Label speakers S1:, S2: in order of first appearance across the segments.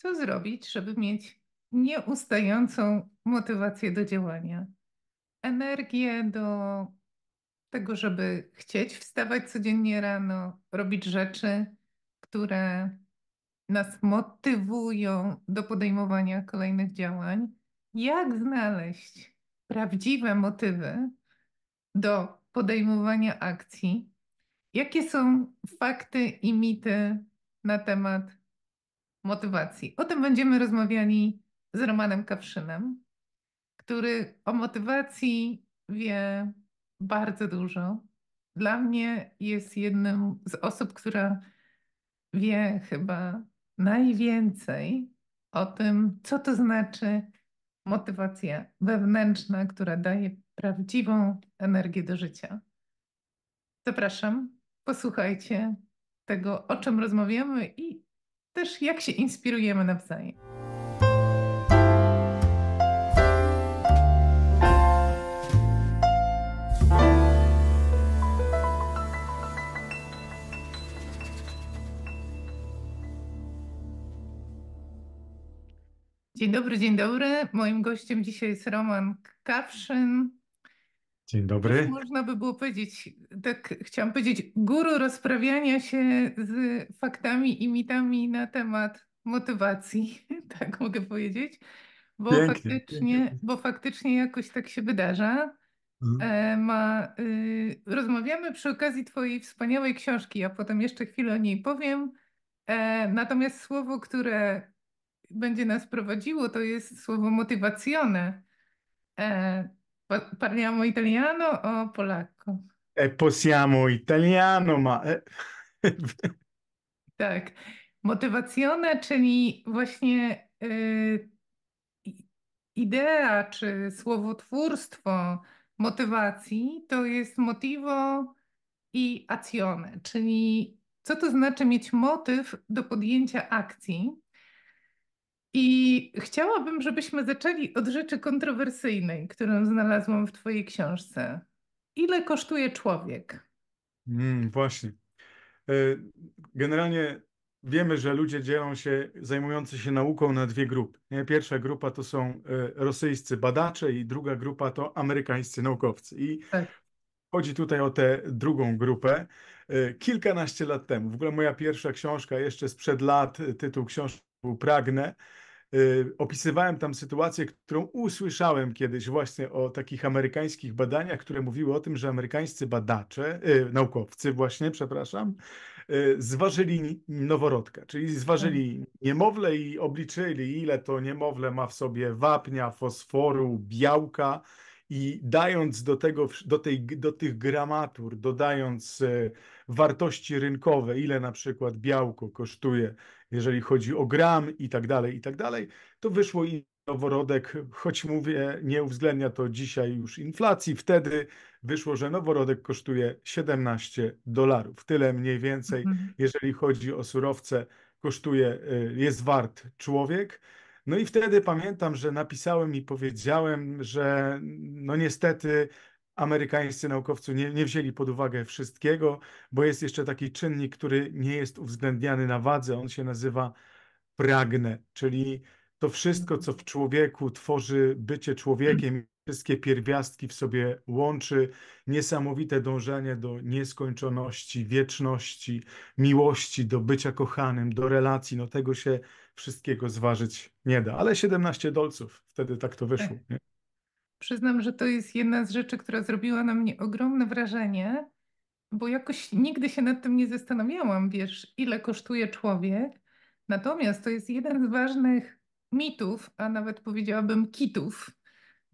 S1: co zrobić, żeby mieć nieustającą motywację do działania, energię do tego, żeby chcieć wstawać codziennie rano, robić rzeczy, które nas motywują do podejmowania kolejnych działań. Jak znaleźć prawdziwe motywy do podejmowania akcji? Jakie są fakty i mity na temat motywacji. O tym będziemy rozmawiali z Romanem Kawszynem, który o motywacji wie bardzo dużo. Dla mnie jest jednym z osób, która wie chyba najwięcej o tym, co to znaczy motywacja wewnętrzna, która daje prawdziwą energię do życia. Zapraszam, posłuchajcie tego, o czym rozmawiamy i też jak się inspirujemy nawzajem. Dzień dobry, dzień dobry. Moim gościem dzisiaj jest Roman Kawszyn, Dzień dobry. Tak można by było powiedzieć, tak chciałam powiedzieć, guru rozprawiania się z faktami i mitami na temat motywacji, tak mogę powiedzieć, bo, pięknie, faktycznie, pięknie. bo faktycznie jakoś tak się wydarza. Mhm. E, ma, y, rozmawiamy przy okazji Twojej wspaniałej książki, a potem jeszcze chwilę o niej powiem. E, natomiast słowo, które będzie nas prowadziło, to jest słowo motywacyjne. E, Parliamo italiano o polacco?
S2: E possiamo italiano, ma... Eh. tak.
S1: Motywacyjne, czyli właśnie e, idea czy słowotwórstwo motywacji to jest motivo i azione, czyli co to znaczy mieć motyw do podjęcia akcji. I chciałabym, żebyśmy zaczęli od rzeczy kontrowersyjnej, którą znalazłam w Twojej książce. Ile kosztuje człowiek?
S2: Mm, właśnie. E, generalnie wiemy, że ludzie dzielą się, zajmujący się nauką na dwie grupy. Pierwsza grupa to są e, rosyjscy badacze i druga grupa to amerykańscy naukowcy. I tak. chodzi tutaj o tę drugą grupę. E, kilkanaście lat temu, w ogóle moja pierwsza książka jeszcze sprzed lat, tytuł książki był Pragnę, Y, opisywałem tam sytuację, którą usłyszałem kiedyś właśnie o takich amerykańskich badaniach, które mówiły o tym, że amerykańscy badacze, y, naukowcy właśnie, przepraszam, y, zważyli noworodka, czyli zważyli mhm. niemowlę i obliczyli, ile to niemowlę ma w sobie wapnia, fosforu, białka i dając do, tego, do, tej, do tych gramatur, dodając wartości rynkowe, ile na przykład białko kosztuje, jeżeli chodzi o gram i tak dalej, i tak dalej, to wyszło i noworodek, choć mówię, nie uwzględnia to dzisiaj już inflacji, wtedy wyszło, że noworodek kosztuje 17 dolarów. Tyle mniej więcej, mhm. jeżeli chodzi o surowce, kosztuje, y, jest wart człowiek. No i wtedy pamiętam, że napisałem i powiedziałem, że no niestety amerykańscy naukowcy nie, nie wzięli pod uwagę wszystkiego, bo jest jeszcze taki czynnik, który nie jest uwzględniany na wadze. On się nazywa pragnę, czyli to wszystko, co w człowieku tworzy bycie człowiekiem, wszystkie pierwiastki w sobie łączy, niesamowite dążenie do nieskończoności, wieczności, miłości, do bycia kochanym, do relacji. No tego się wszystkiego zważyć nie da, ale 17 dolców, wtedy tak to wyszło. Tak. Nie?
S1: Przyznam, że to jest jedna z rzeczy, która zrobiła na mnie ogromne wrażenie, bo jakoś nigdy się nad tym nie zastanawiałam, wiesz, ile kosztuje człowiek. Natomiast to jest jeden z ważnych mitów, a nawet powiedziałabym kitów,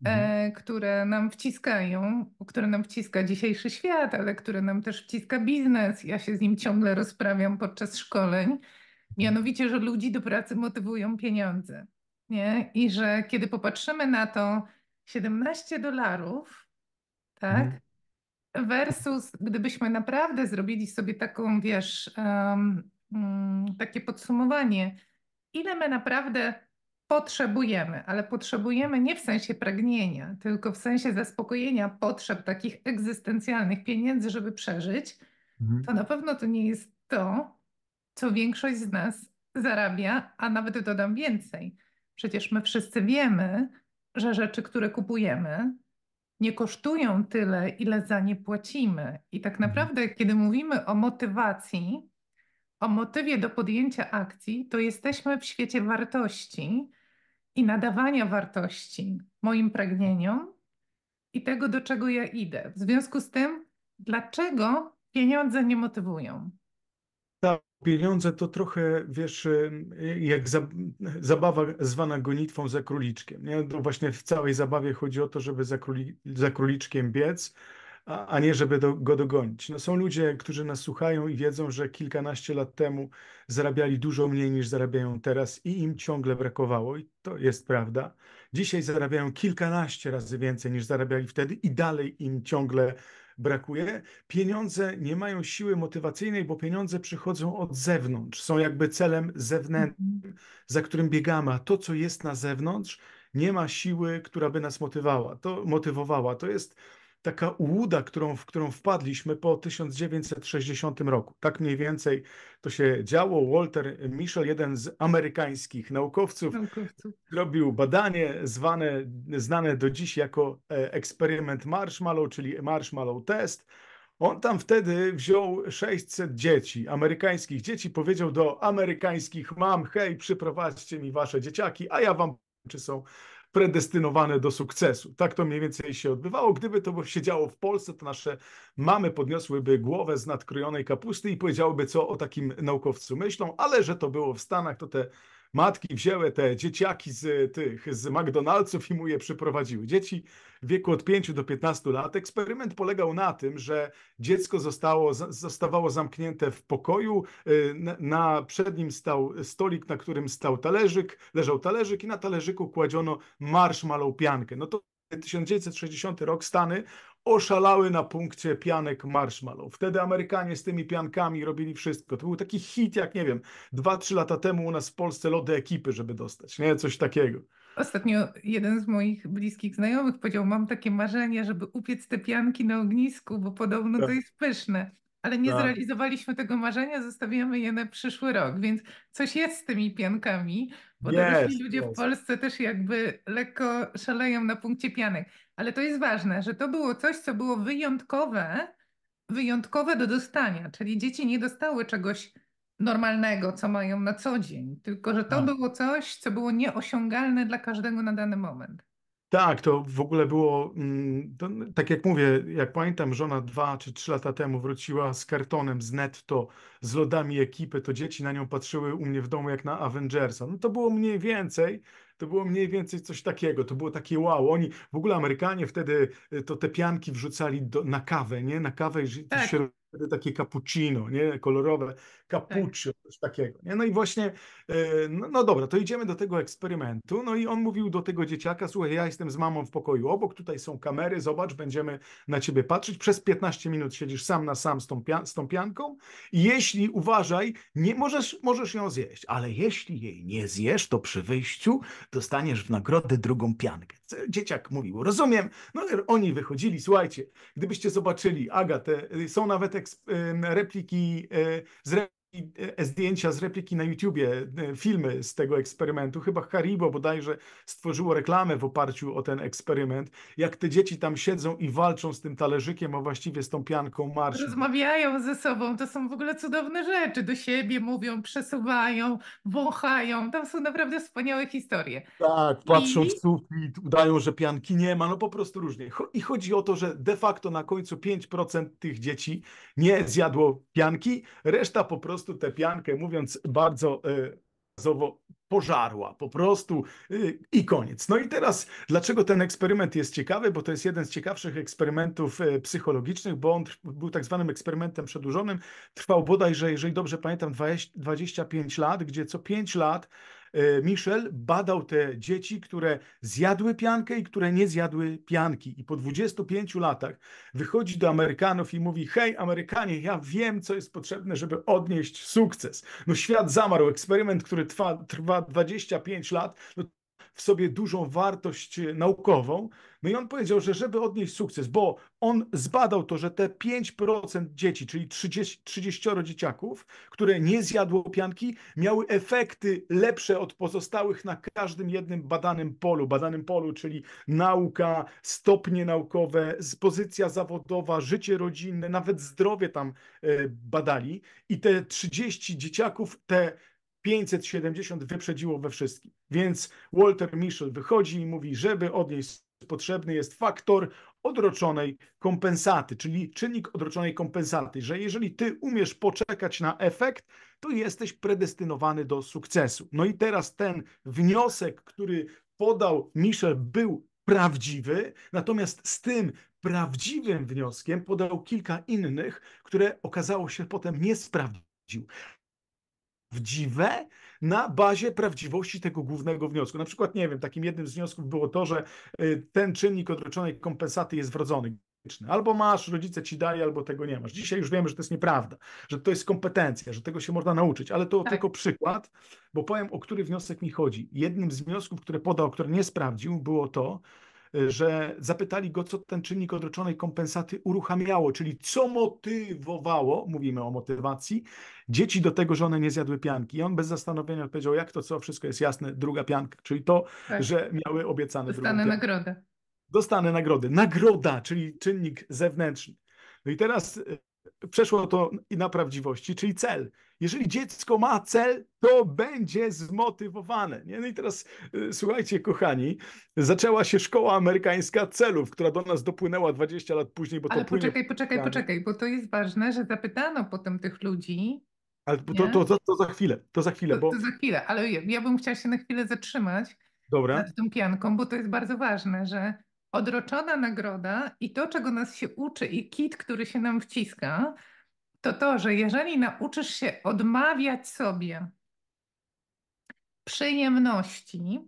S1: e, mhm. e, które nam wciskają, które nam wciska dzisiejszy świat, ale które nam też wciska biznes. Ja się z nim ciągle rozprawiam podczas szkoleń. Mianowicie, że ludzi do pracy motywują pieniądze. Nie? I że kiedy popatrzymy na to, 17 dolarów, tak? Mhm. Versus gdybyśmy naprawdę zrobili sobie taką, wiesz, um, um, takie podsumowanie, ile my naprawdę potrzebujemy, ale potrzebujemy nie w sensie pragnienia, tylko w sensie zaspokojenia potrzeb takich egzystencjalnych pieniędzy, żeby przeżyć, mhm. to na pewno to nie jest to, co większość z nas zarabia, a nawet dodam więcej. Przecież my wszyscy wiemy, że rzeczy, które kupujemy, nie kosztują tyle, ile za nie płacimy. I tak mhm. naprawdę, kiedy mówimy o motywacji, o motywie do podjęcia akcji, to jesteśmy w świecie wartości i nadawania wartości moim pragnieniom i tego, do czego ja idę. W związku z tym, dlaczego pieniądze nie motywują?
S2: pieniądze to trochę, wiesz, y, jak za, zabawa zwana gonitwą za króliczkiem. Nie? To właśnie w całej zabawie chodzi o to, żeby za, króli, za króliczkiem biec, a, a nie żeby do, go dogonić. No, są ludzie, którzy nas słuchają i wiedzą, że kilkanaście lat temu zarabiali dużo mniej niż zarabiają teraz i im ciągle brakowało i to jest prawda. Dzisiaj zarabiają kilkanaście razy więcej niż zarabiali wtedy i dalej im ciągle brakowało brakuje. Pieniądze nie mają siły motywacyjnej, bo pieniądze przychodzą od zewnątrz, są jakby celem zewnętrznym, mhm. za którym biegamy, a to, co jest na zewnątrz, nie ma siły, która by nas motywowała. To, motywowała. to jest taka ułuda, którą, w którą wpadliśmy po 1960 roku. Tak mniej więcej to się działo. Walter Mischel, jeden z amerykańskich naukowców, naukowców. robił badanie zwane, znane do dziś jako e, eksperyment marshmallow, czyli marshmallow test. On tam wtedy wziął 600 dzieci, amerykańskich dzieci, powiedział do amerykańskich mam, hej, przyprowadźcie mi wasze dzieciaki, a ja wam czy są predestynowane do sukcesu. Tak to mniej więcej się odbywało. Gdyby to się działo w Polsce, to nasze mamy podniosłyby głowę z nadkrojonej kapusty i powiedziałyby, co o takim naukowcu myślą, ale że to było w Stanach, to te matki wzięły te dzieciaki z e, tych, z McDonald'sów i mu je przyprowadziły. Dzieci w wieku od 5 do 15 lat. Eksperyment polegał na tym, że dziecko zostało, zostawało zamknięte w pokoju, e, na, przed nim stał stolik, na którym stał talerzyk, leżał talerzyk i na talerzyku kładziono marshmallow piankę. No to 1960 rok Stany oszalały na punkcie pianek marshmallow. Wtedy Amerykanie z tymi piankami robili wszystko. To był taki hit, jak nie wiem, 2-3 lata temu u nas w Polsce lody ekipy, żeby dostać, nie? Coś takiego.
S1: Ostatnio jeden z moich bliskich znajomych powiedział, mam takie marzenie, żeby upiec te pianki na ognisku, bo podobno tak. to jest pyszne. Ale nie tak. zrealizowaliśmy tego marzenia, zostawiamy je na przyszły rok, więc coś jest z tymi piankami, bo yes, ludzie yes. w Polsce też jakby lekko szaleją na punkcie pianek. Ale to jest ważne, że to było coś, co było wyjątkowe, wyjątkowe do dostania, czyli dzieci nie dostały czegoś normalnego, co mają na co dzień, tylko że to tak. było coś, co było nieosiągalne dla każdego na dany moment.
S2: Tak, to w ogóle było, mm, to, tak jak mówię, jak pamiętam, żona dwa czy trzy lata temu wróciła z kartonem z netto, z lodami ekipy, to dzieci na nią patrzyły u mnie w domu jak na Avengersa. No to było mniej więcej to było mniej więcej coś takiego. To było takie wow. Oni, w ogóle Amerykanie wtedy y, to te pianki wrzucali do, na kawę, nie? Na kawę i tak. się takie cappuccino, nie? Kolorowe tak. cappuccio, coś takiego. Nie? No i właśnie, e, no, no, dobra, to idziemy do tego eksperymentu. No i on mówił do tego dzieciaka, słuchaj, ja jestem z mamą w pokoju obok, tutaj są kamery, zobacz, będziemy na ciebie patrzeć. Przez 15 minut siedzisz sam na sam z tą, pian z tą pianką i jeśli, uważaj, nie możesz, możesz ją zjeść, ale jeśli jej nie zjesz, to przy wyjściu dostaniesz w nagrodę drugą piankę. Dzieciak mówił, rozumiem. No oni wychodzili, słuchajcie, gdybyście zobaczyli, Agatę, y, są nawet repliki e, z E, zdjęcia z repliki na YouTubie, e, filmy z tego eksperymentu. Chyba Haribo bodajże stworzyło reklamę w oparciu o ten eksperyment. Jak te dzieci tam siedzą i walczą z tym talerzykiem, a właściwie z tą pianką marszu.
S1: Rozmawiają ze sobą, to są w ogóle cudowne rzeczy. Do siebie mówią, przesuwają, wąchają. Tam są naprawdę wspaniałe historie.
S2: Tak, patrzą I... w sufit, udają, że pianki nie ma, no po prostu różnie. I chodzi o to, że de facto na końcu 5% tych dzieci nie zjadło pianki, reszta po prostu prostu tę piankę, mówiąc bardzo gazowo e, pożarła, po prostu e, i koniec. No i teraz, dlaczego ten eksperyment jest ciekawy? Bo to jest jeden z ciekawszych eksperymentów e, psychologicznych, bo on był tak zwanym eksperymentem przedłużonym. Trwał bodajże, jeżeli dobrze pamiętam, 20, 25 lat, gdzie co 5 lat E, Michel badał te dzieci, które zjadły piankę i które nie zjadły pianki. I po 25 latach wychodzi do Amerykanów i mówi: Hej, Amerykanie, ja wiem, co jest potrzebne, żeby odnieść sukces. No świat zamarł, eksperyment, który trwa, trwa 25 lat, no w sobie dużą wartość e, naukową. No i on powiedział, że żeby odnieść sukces, bo on zbadał to, że te 5% dzieci, czyli 30, 30 dzieciaków, które nie zjadło pianki, miały efekty lepsze od pozostałych na każdym jednym badanym polu. Badanym polu, czyli nauka, stopnie naukowe, pozycja zawodowa, życie rodzinne, nawet zdrowie tam e, badali. I te 30 dzieciaków, te 570 wyprzedziło we wszystkim. Więc Walter Michel wychodzi i mówi, żeby odnieść potrzebny jest faktor odroczonej kompensaty, czyli czynnik odroczonej kompensaty, że jeżeli ty umiesz poczekać na efekt, to jesteś predestynowany do sukcesu. No i teraz ten wniosek, który podał Michel, był prawdziwy, natomiast z tym prawdziwym wnioskiem podał kilka innych, które okazało się potem niesprawdziwe prawdziwe na bazie prawdziwości tego głównego wniosku. Na przykład, nie wiem, takim jednym z wniosków było to, że y, ten czynnik odroczonej kompensaty jest wrodzony. Albo masz, rodzice ci dali, albo tego nie masz. Dzisiaj już wiemy, że to jest nieprawda, że to jest kompetencja, że tego się można nauczyć, ale to tak. tylko przykład, bo powiem, o który wniosek mi chodzi. Jednym z wniosków, które podał, które nie sprawdził, było to, że zapytali go, co ten czynnik odroczonej kompensaty uruchamiało, czyli co motywowało, mówimy o motywacji, dzieci do tego, że one nie zjadły pianki. I on bez zastanowienia odpowiedział, jak to co, wszystko jest jasne, druga pianka, czyli to, tak. że miały obiecane Dostanę drugą nagrodę. Dostanę nagrody. Nagroda, czyli czynnik zewnętrzny. No i teraz y, przeszło to i na prawdziwości, czyli cel. Jeżeli dziecko ma cel, to będzie zmotywowane. Nie? No i teraz y, słuchajcie, kochani, zaczęła się szkoła amerykańska celów, która do nas dopłynęła 20 lat później, bo Ale to poczekaj, płynie... poczekaj, poczekaj,
S1: bo to jest ważne, że zapytano potem tych ludzi,
S2: ale to, to, to, to, za chwilę, to za chwilę. To, bo... to za
S1: chwilę, ale ja, ja, bym chciała się na chwilę zatrzymać Dobra. nad tą pianką, bo to jest bardzo ważne, że odroczona nagroda i to, czego nas się uczy i kit, który się nam wciska, to to, że jeżeli nauczysz się odmawiać sobie przyjemności,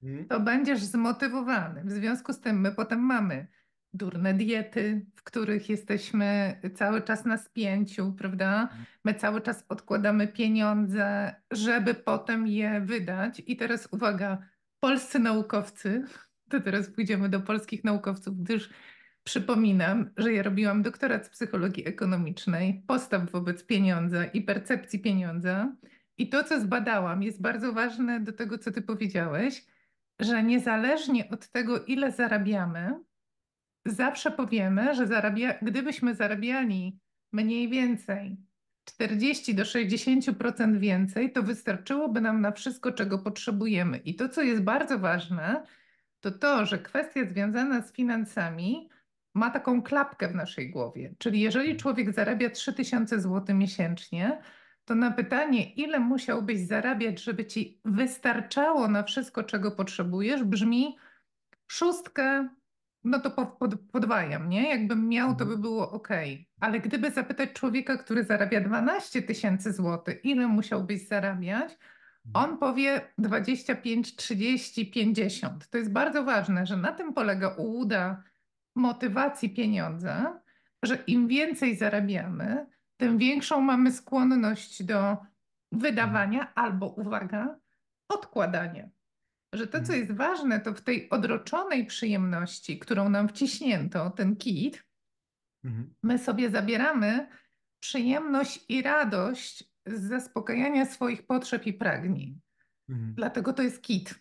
S1: hmm? to będziesz zmotywowany. W związku z tym my potem mamy durne diety, w których jesteśmy cały czas na spięciu, prawda? Hmm. My cały czas odkładamy pieniądze, żeby potem je wydać. I teraz uwaga, polscy naukowcy to teraz pójdziemy do polskich naukowców, gdyż przypominam, że ja robiłam doktorat z psychologii ekonomicznej, postaw wobec pieniądza i percepcji pieniądza. I to, co zbadałam, jest bardzo ważne do tego, co ty powiedziałeś, że niezależnie od tego, ile zarabiamy, zawsze powiemy, że zarabia, gdybyśmy zarabiali mniej więcej 40 do 60% więcej, to wystarczyłoby nam na wszystko, czego potrzebujemy. I to, co jest bardzo ważne, to to, że kwestie związane z finansami ma taką klapkę w naszej głowie. Czyli jeżeli mhm. człowiek zarabia 3000 zł miesięcznie, to na pytanie, ile musiałbyś zarabiać, żeby ci wystarczało na wszystko, czego potrzebujesz, brzmi szóstkę, no to podwajam, nie? Jakbym miał, to by mhm. było ok. Ale gdyby zapytać człowieka, który zarabia 12 tysięcy złotych, ile musiałbyś zarabiać, on powie 25, 30, 50. To jest bardzo ważne, że na tym polega ułuda motywacji pieniądza, że im więcej zarabiamy, tym większą mamy skłonność do wydawania mhm. albo, uwaga, odkładania. Że to, co mhm. jest ważne, to w tej odroczonej przyjemności, którą nam wciśnięto, ten kit, mhm. my sobie zabieramy przyjemność i radość z zaspokajania swoich potrzeb i pragnień. Mhm. Dlatego to jest kit.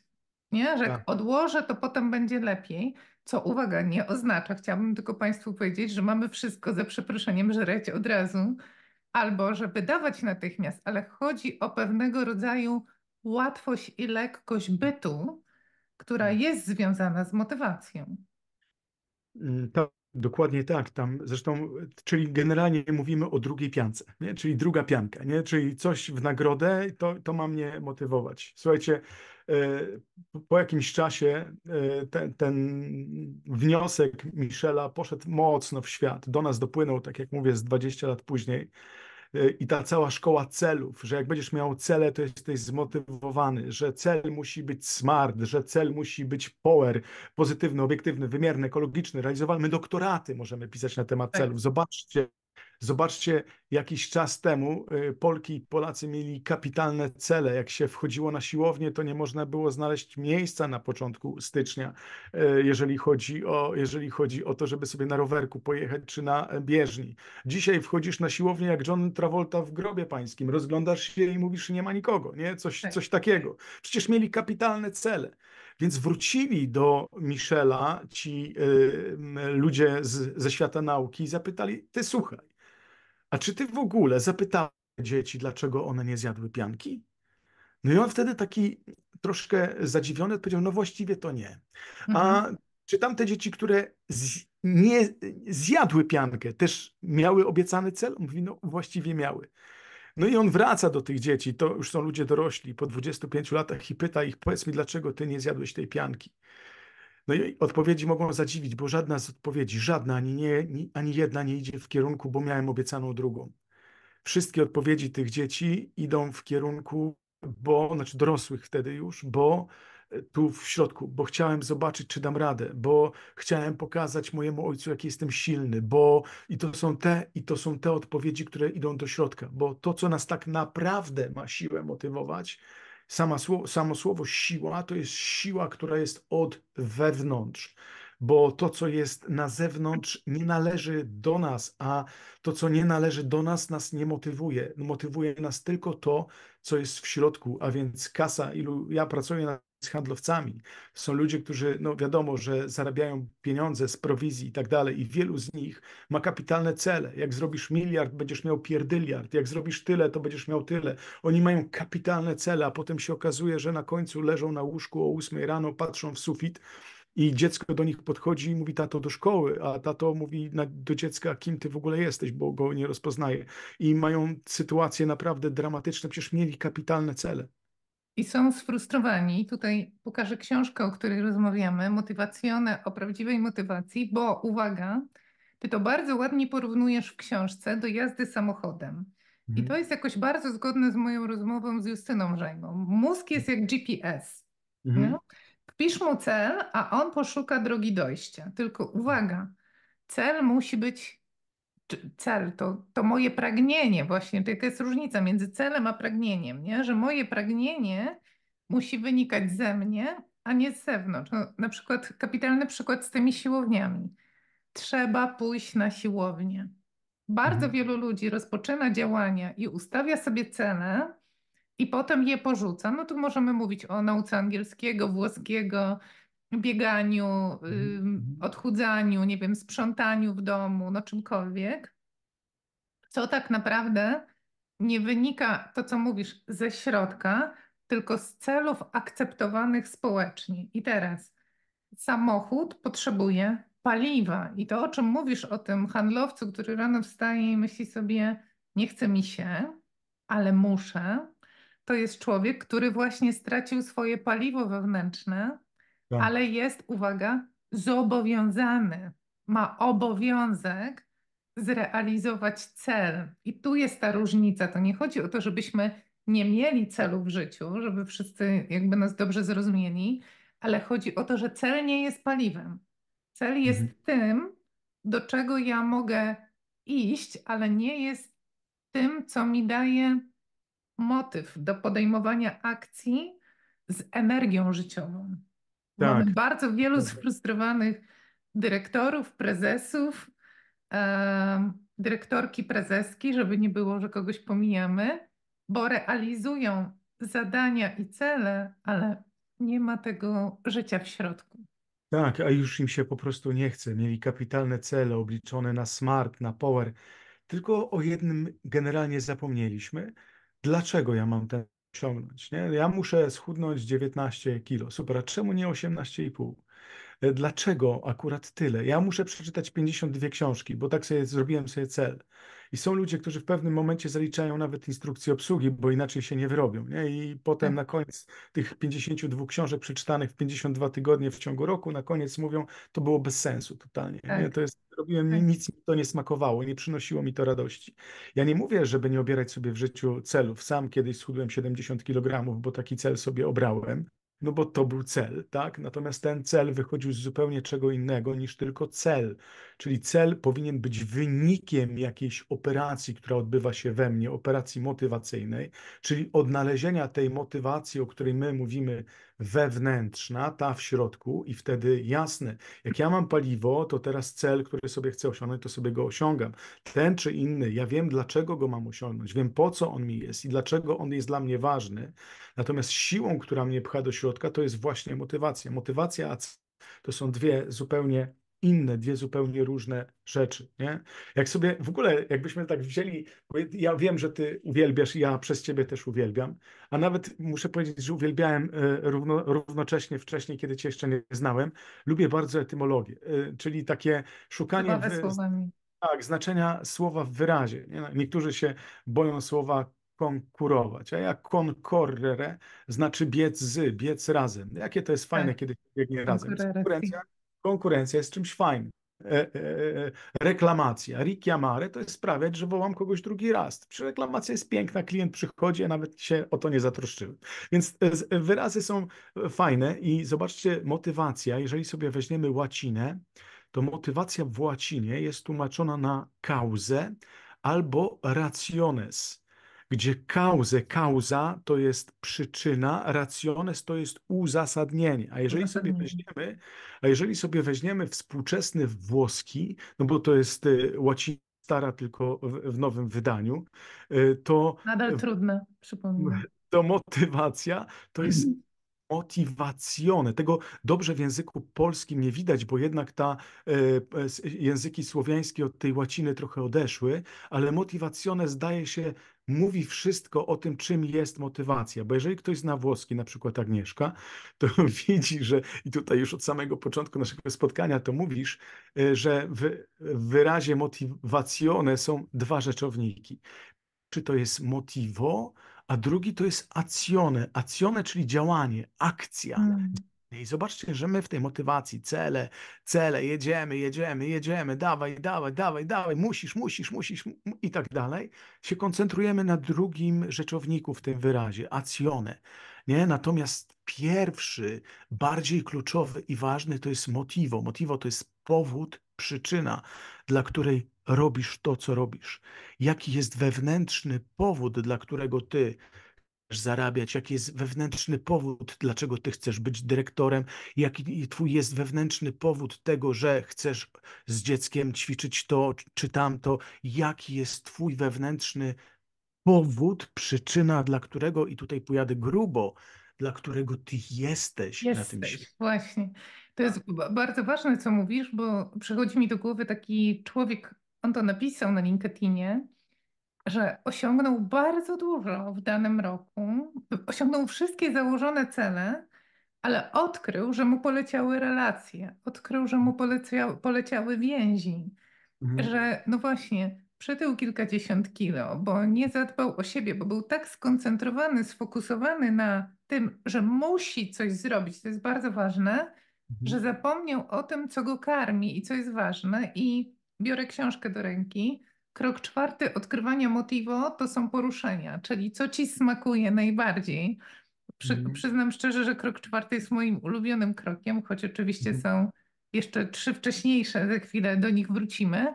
S1: Nie? Że tak. jak odłożę, to potem będzie lepiej. Co uwaga, nie oznacza, chciałabym tylko Państwu powiedzieć, że mamy wszystko za przeproszeniem żreć od razu, albo że wydawać natychmiast, ale chodzi o pewnego rodzaju łatwość i lekkość bytu, która mhm. jest związana z motywacją.
S2: Mm, to Dokładnie tak, tam zresztą, czyli generalnie mówimy o drugiej piance, nie? czyli druga pianka, nie? czyli coś w nagrodę, to, to ma mnie motywować. Słuchajcie, e, po jakimś czasie e, ten, ten wniosek Michela poszedł mocno w świat, do nas dopłynął, tak jak mówię, z 20 lat później. E, i ta cała szkoła celów, że jak będziesz miał cele, to jesteś zmotywowany, że cel musi być smart, że cel musi być power, pozytywny, obiektywny, wymierny, ekologiczny, realizowalny. My doktoraty możemy pisać na temat tak. celów. Zobaczcie, Zobaczcie, jakiś czas temu y, Polki i Polacy mieli kapitalne cele. Jak się wchodziło na siłownię, to nie można było znaleźć miejsca na początku stycznia, y, jeżeli chodzi o, jeżeli chodzi o to, żeby sobie na rowerku pojechać czy na e, bieżni. Dzisiaj wchodzisz na siłownię jak John Travolta w grobie pańskim, rozglądasz się i mówisz, nie ma nikogo, nie? Coś, tak. coś takiego. Przecież mieli kapitalne cele. Więc wrócili do Michela ci y, ludzie z, ze świata nauki i zapytali: Ty słuchaj, a czy ty w ogóle zapytałeś dzieci, dlaczego one nie zjadły pianki? No i on wtedy taki troszkę zadziwiony odpowiedział, no właściwie to nie. A mhm. czy tamte dzieci, które z, nie zjadły piankę, też miały obiecany cel? On mówi, no właściwie miały. No i on wraca do tych dzieci, to już są ludzie dorośli po 25 latach i pyta ich, powiedz mi, dlaczego ty nie zjadłeś tej pianki? No i odpowiedzi mogą zadziwić, bo żadna z odpowiedzi, żadna ani, nie, ani jedna nie idzie w kierunku, bo miałem obiecaną drugą. Wszystkie odpowiedzi tych dzieci idą w kierunku, bo, znaczy dorosłych wtedy już, bo e, tu w środku, bo chciałem zobaczyć, czy dam radę, bo chciałem pokazać mojemu ojcu, jaki jestem silny, bo i to są te, i to są te odpowiedzi, które idą do środka, bo to, co nas tak naprawdę ma siłę motywować, Sama słowo, samo słowo siła to jest siła, która jest od wewnątrz, bo to, co jest na zewnątrz, nie należy do nas, a to, co nie należy do nas, nas nie motywuje. Motywuje nas tylko to, co jest w środku, a więc kasa, ilu ja pracuję na z handlowcami. Są ludzie, którzy, no wiadomo, że zarabiają pieniądze z prowizji i tak dalej, i wielu z nich ma kapitalne cele. Jak zrobisz miliard, będziesz miał pierdyliard. Jak zrobisz tyle, to będziesz miał tyle. Oni mają kapitalne cele, a potem się okazuje, że na końcu leżą na łóżku o 8 rano, patrzą w sufit. I dziecko do nich podchodzi i mówi tato do szkoły, a tato mówi do dziecka, kim ty w ogóle jesteś, bo go nie rozpoznaje. I mają sytuacje naprawdę dramatyczne, przecież mieli kapitalne cele i są sfrustrowani.
S1: Tutaj pokażę książkę, o której rozmawiamy, Motywacyjne o prawdziwej motywacji, bo uwaga, ty to bardzo ładnie porównujesz w książce do jazdy samochodem. I mhm. to jest jakoś bardzo zgodne z moją rozmową z Justyną Żejmą. Mózg jest jak GPS. Mhm. Wpisz mu cel, a on poszuka drogi dojścia. Tylko uwaga, cel musi być cel, to, to moje pragnienie właśnie, to jest różnica między celem a pragnieniem, nie? że moje pragnienie musi wynikać ze mnie, a nie z zewnątrz. No, na przykład kapitalny przykład z tymi siłowniami. Trzeba pójść na siłownię. Bardzo mhm. wielu ludzi rozpoczyna działania i ustawia sobie cele i potem je porzuca. No tu możemy mówić o nauce angielskiego, włoskiego, bieganiu, mhm. Mhm. odchudzaniu, nie wiem, sprzątaniu w domu, no czymkolwiek, co tak naprawdę nie wynika, to co mówisz, ze środka, tylko z celów akceptowanych społecznie. I teraz samochód potrzebuje paliwa. I to, o czym mówisz, o tym handlowcu, który rano wstaje i myśli sobie, nie chce mi się, ale muszę, to jest człowiek, który właśnie stracił swoje paliwo wewnętrzne tak. ale jest, uwaga, zobowiązany, ma obowiązek zrealizować cel. I tu jest ta różnica. To nie chodzi o to, żebyśmy nie mieli celu w życiu, żeby wszyscy jakby nas dobrze zrozumieli, ale chodzi o to, że cel nie jest paliwem. Cel jest mhm. tym, do czego ja mogę iść, ale nie jest tym, co mi daje motyw do podejmowania akcji z energią życiową. Tak. bardzo wielu tak. sfrustrowanych dyrektorów, prezesów, dyrektorki, prezeski, żeby nie było, że kogoś pomijamy, bo realizują zadania i cele, ale nie ma tego życia w środku.
S2: Tak, a już im się po prostu nie chce. Mieli kapitalne cele obliczone na smart, na power. Tylko o jednym generalnie zapomnieliśmy. Dlaczego ja mam ten osiągnąć. Nie? Ja muszę schudnąć 19 kilo. Super, a czemu nie 18,5? E, dlaczego akurat tyle? Ja muszę przeczytać 52 książki, bo tak sobie zrobiłem sobie cel. I są ludzie, którzy w pewnym momencie zaliczają nawet instrukcję obsługi, bo inaczej się nie wyrobią. Nie? I potem tak. na koniec tych 52 książek przeczytanych w 52 tygodnie w ciągu roku, na koniec mówią, to było bez sensu totalnie. Nie? Tak. To jest, robiłem tak. nic, mi to nie smakowało, nie przynosiło mi to radości. Ja nie mówię, żeby nie obierać sobie w życiu celów. Sam kiedyś schudłem 70 kg, bo taki cel sobie obrałem no bo to był cel, tak? Natomiast ten cel wychodził z zupełnie czego innego niż tylko cel. Czyli cel powinien być wynikiem jakiejś operacji, która odbywa się we mnie, operacji motywacyjnej, czyli odnalezienia tej motywacji, o której my mówimy wewnętrzna, ta w środku i wtedy jasne, jak ja mam paliwo, to teraz cel, który sobie chcę osiągnąć, to sobie go osiągam. Ten czy inny, ja wiem dlaczego go mam osiągnąć, wiem po co on mi jest i dlaczego on jest dla mnie ważny. Natomiast siłą, która mnie pcha do środka, to jest właśnie motywacja. Motywacja, a to są dwie zupełnie inne, dwie zupełnie różne rzeczy. Nie? Jak sobie w ogóle, jakbyśmy tak wzięli, bo ja wiem, że ty uwielbiasz i ja przez ciebie też uwielbiam, a nawet muszę powiedzieć, że uwielbiałem e, równo, równocześnie wcześniej, kiedy cię jeszcze nie znałem. Lubię bardzo etymologię, e, czyli takie szukanie... W, Tak, znaczenia słowa w wyrazie. Nie? No, niektórzy się boją słowa konkurować. A jak konkorrere znaczy biec z, biec razem. Jakie to jest fajne, tak. kiedy biegnie razem. Konkurencja Konkurencja jest czymś fajnym. E, e, e reklamacja, Rikiamare to jest sprawiać, że wołam kogoś drugi raz. Przy reklamacja jest piękna, klient przychodzi, a nawet się o to nie zatroszczyłem. Więc e, e, wyrazy są fajne i zobaczcie, motywacja, jeżeli sobie weźmiemy łacinę, to motywacja w łacinie jest tłumaczona na kauzę albo rationes gdzie kauze, kauza to jest przyczyna, racjones to jest uzasadnienie. A jeżeli sobie weźmiemy, a jeżeli sobie weźmiemy współczesny włoski, no bo to jest y, łacina stara tylko w, w nowym wydaniu, y, to... Nadal trudne,
S1: przypomnę.
S2: To motywacja to jest motivazione. Tego dobrze w języku polskim nie widać, bo jednak ta e, języki słowiańskie od tej łaciny trochę odeszły, ale motivazione zdaje się mówi wszystko o tym, czym jest motywacja. Bo jeżeli ktoś zna włoski, na przykład Agnieszka, to widzi, że i tutaj już od samego początku naszego spotkania to mówisz, e, że w wyrazie motivazione są dwa rzeczowniki. Czy to jest motivo, a drugi to jest acjone, acjone, czyli działanie, akcja. Mm. I zobaczcie, że my w tej motywacji, cele, cele, jedziemy, jedziemy, jedziemy, dawaj, dawaj, dawaj, dawaj, musisz, musisz, musisz i tak dalej, się koncentrujemy na drugim rzeczowniku w tym wyrazie, acjone. Nie? Natomiast pierwszy, bardziej kluczowy i ważny to jest motivo. Motivo to jest powód, przyczyna, dla której robisz to, co robisz, jaki jest wewnętrzny powód, dla którego ty chcesz zarabiać, jaki jest wewnętrzny powód, dlaczego ty chcesz być dyrektorem, jaki twój jest wewnętrzny powód tego, że chcesz z dzieckiem ćwiczyć to czy tamto, jaki jest twój wewnętrzny powód, przyczyna, dla którego, i tutaj pojadę grubo, dla którego ty jesteś, jesteś na tym świecie.
S1: Właśnie. To jest tak. bardzo ważne, co mówisz, bo przychodzi mi do głowy taki człowiek, on to napisał na LinkedInie, że osiągnął bardzo dużo w danym roku, osiągnął wszystkie założone cele, ale odkrył, że mu poleciały relacje, odkrył, że mu mhm. poleciały, poleciały więzi, mhm. że no właśnie przytył kilkadziesiąt kilo, bo nie zadbał o siebie, bo był tak skoncentrowany, sfokusowany na tym, że musi coś zrobić, to jest bardzo ważne, mhm. że zapomniał o tym, co go karmi i co jest ważne i biorę książkę do ręki. Krok czwarty odkrywania motivo to są poruszenia, czyli co ci smakuje najbardziej. Przy, mm. Przyznam szczerze, że krok czwarty jest moim ulubionym krokiem, choć oczywiście mm. są jeszcze trzy wcześniejsze, za chwilę do nich wrócimy,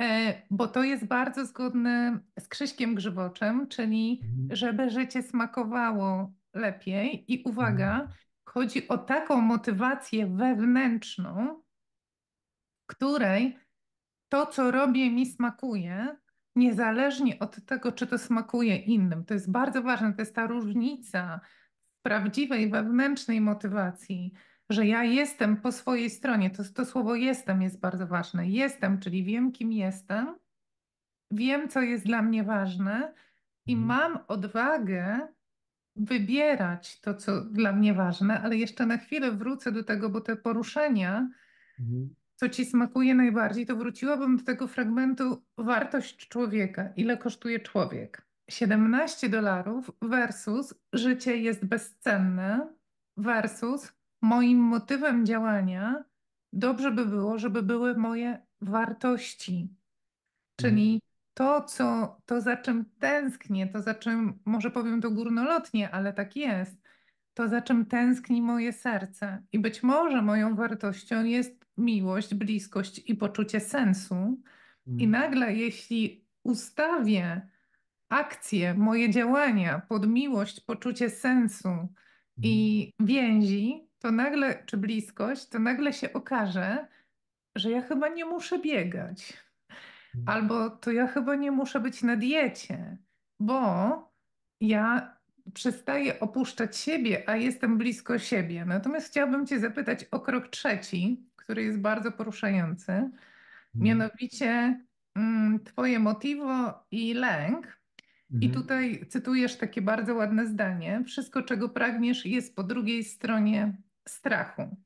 S1: e, bo to jest bardzo zgodne z Krzyśkiem Grzywoczem, czyli mhm. żeby życie smakowało lepiej. I uwaga, mhm. chodzi o taką motywację wewnętrzną, której to, co robię, mi smakuje, niezależnie od tego, czy to smakuje innym. To jest bardzo ważne, to jest ta różnica prawdziwej, wewnętrznej motywacji, że ja jestem po swojej stronie. To, to słowo jestem jest bardzo ważne. Jestem, czyli wiem, kim jestem, wiem, co jest dla mnie ważne i mhm. mam odwagę wybierać to, co dla mnie ważne, ale jeszcze na chwilę wrócę do tego, bo te poruszenia. Mhm co ci smakuje najbardziej, to wróciłabym do tego fragmentu wartość człowieka. Ile kosztuje człowiek? 17 dolarów versus życie jest bezcenne versus moim motywem działania dobrze by było, żeby były moje wartości. Czyli mhm. to, co, to za czym tęsknię, to za czym, może powiem to górnolotnie, ale tak jest, to za czym tęskni moje serce. I być może moją wartością jest miłość, bliskość i poczucie sensu. I mm. nagle, jeśli ustawię akcje, moje działania pod miłość, poczucie sensu i mm. więzi, to nagle, czy bliskość, to nagle się okaże, że ja chyba nie muszę biegać. Mm. Albo to ja chyba nie muszę być na diecie, bo ja przestaję opuszczać siebie, a jestem blisko siebie. Natomiast chciałabym Cię zapytać o krok trzeci, który jest bardzo poruszający. Mhm. Mianowicie mm, Twoje motivo i lęk. I mhm. tutaj cytujesz takie bardzo ładne zdanie: Wszystko, czego pragniesz, jest po drugiej stronie strachu.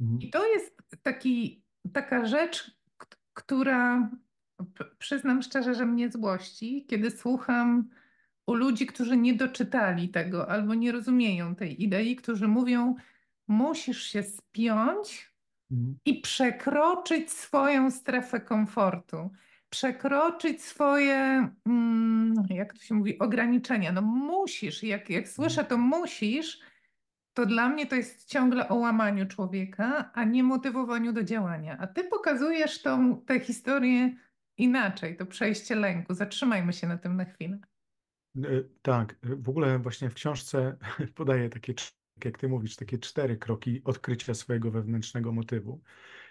S1: Mhm. I to jest taki, taka rzecz, która przyznam szczerze, że mnie złości, kiedy słucham u ludzi, którzy nie doczytali tego albo nie rozumieją tej idei, którzy mówią: Musisz się spiąć i przekroczyć swoją strefę komfortu, przekroczyć swoje, mm, no jak to się mówi, ograniczenia. No musisz, jak, jak słyszę to musisz, to dla mnie to jest ciągle o łamaniu człowieka, a nie motywowaniu do działania. A ty pokazujesz tą, tę historię inaczej, to przejście lęku. Zatrzymajmy się na tym na chwilę.
S2: E, tak, w ogóle właśnie w książce podaję takie tak jak ty mówisz, takie cztery kroki odkrycia swojego wewnętrznego motywu.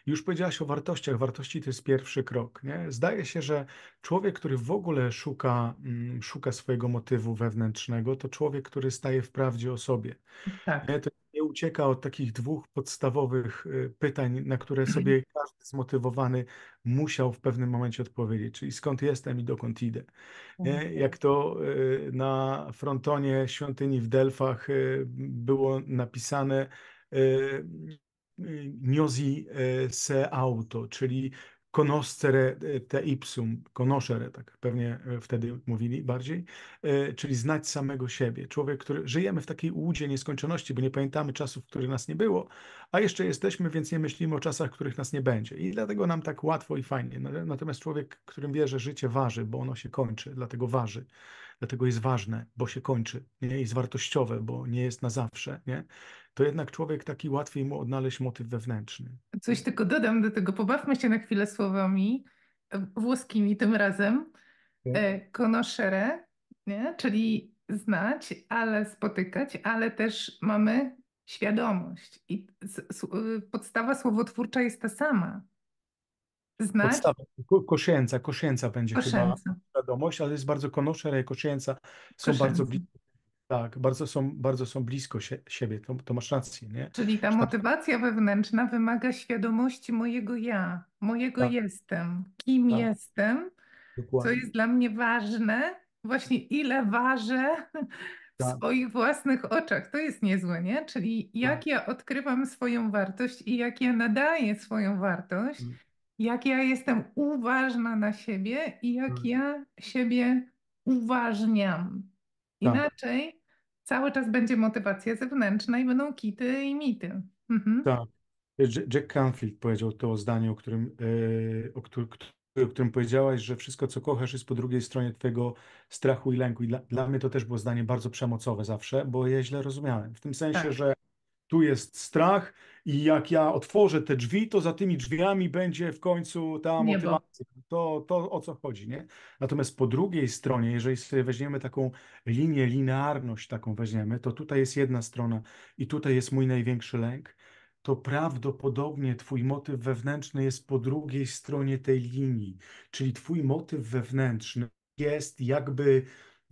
S2: Już powiedziałaś o wartościach. Wartości to jest pierwszy krok. Nie? Zdaje się, że człowiek, który w ogóle szuka, mm, szuka swojego motywu wewnętrznego, to człowiek, który staje w prawdzie o sobie. Tak. Nie? To ucieka od takich dwóch podstawowych y, pytań, na które mhm. sobie każdy zmotywowany musiał w pewnym momencie odpowiedzieć, czyli skąd jestem i dokąd idę. Nie? Mhm. Jak to y, na frontonie świątyni w Delfach y, było napisane Niozi se auto, czyli conoscere e, te ipsum, conoscere, tak pewnie e, wtedy mówili bardziej, e, czyli znać samego siebie. Człowiek, który żyjemy w takiej łudzie nieskończoności, bo nie pamiętamy czasów, których nas nie było, a jeszcze jesteśmy, więc nie myślimy o czasach, których nas nie będzie. I dlatego nam tak łatwo i fajnie. No, natomiast człowiek, którym wie, że życie waży, bo ono się kończy, dlatego waży, dlatego jest ważne, bo się kończy, nie? jest wartościowe, bo nie jest na zawsze, nie? to jednak człowiek taki łatwiej mu odnaleźć motyw wewnętrzny.
S1: Coś tylko dodam do tego, pobawmy się na chwilę słowami e, włoskimi tym razem. Conoscere, tak. e, nie? czyli znać, ale spotykać, ale też mamy świadomość. I podstawa słowotwórcza jest ta sama. Znać. Podstawa,
S2: kosięca, kosięca będzie kosięca. chyba świadomość, ale jest bardzo konoszera i koszyńca są bardzo blisko. Tak, bardzo są, bardzo są blisko się, siebie, to, to, masz rację, nie? Czyli
S1: ta motywacja wewnętrzna wymaga świadomości mojego ja, mojego tak. jestem, kim tak. jestem, Dokładnie. co jest dla mnie ważne, właśnie ile ważę w tak. swoich własnych oczach. To jest niezłe, nie? Czyli jak tak. ja odkrywam swoją wartość i jak ja nadaję swoją wartość, mm jak ja jestem uważna na siebie i jak mhm. ja siebie uważniam. Tak. Inaczej tak. cały czas będzie motywacja zewnętrzna i będą kity i mity.
S2: Mhm. Tak. Jack Canfield powiedział to zdanie, o którym, e, o, którym, o którym powiedziałaś, że wszystko, co kochasz, jest po drugiej stronie twojego strachu i lęku. I dla, dla mnie to też było zdanie bardzo przemocowe zawsze, bo ja źle rozumiałem. W tym sensie, tak. że tu jest strach i jak ja otworzę te drzwi, to za tymi drzwiami będzie w końcu ta motywacja. To, to o co chodzi, nie? Natomiast po drugiej stronie, jeżeli sobie weźmiemy taką linię, linearność taką weźmiemy, to tutaj jest jedna strona i tutaj jest mój największy lęk, to prawdopodobnie twój motyw wewnętrzny jest po drugiej stronie tej linii, czyli twój motyw wewnętrzny jest jakby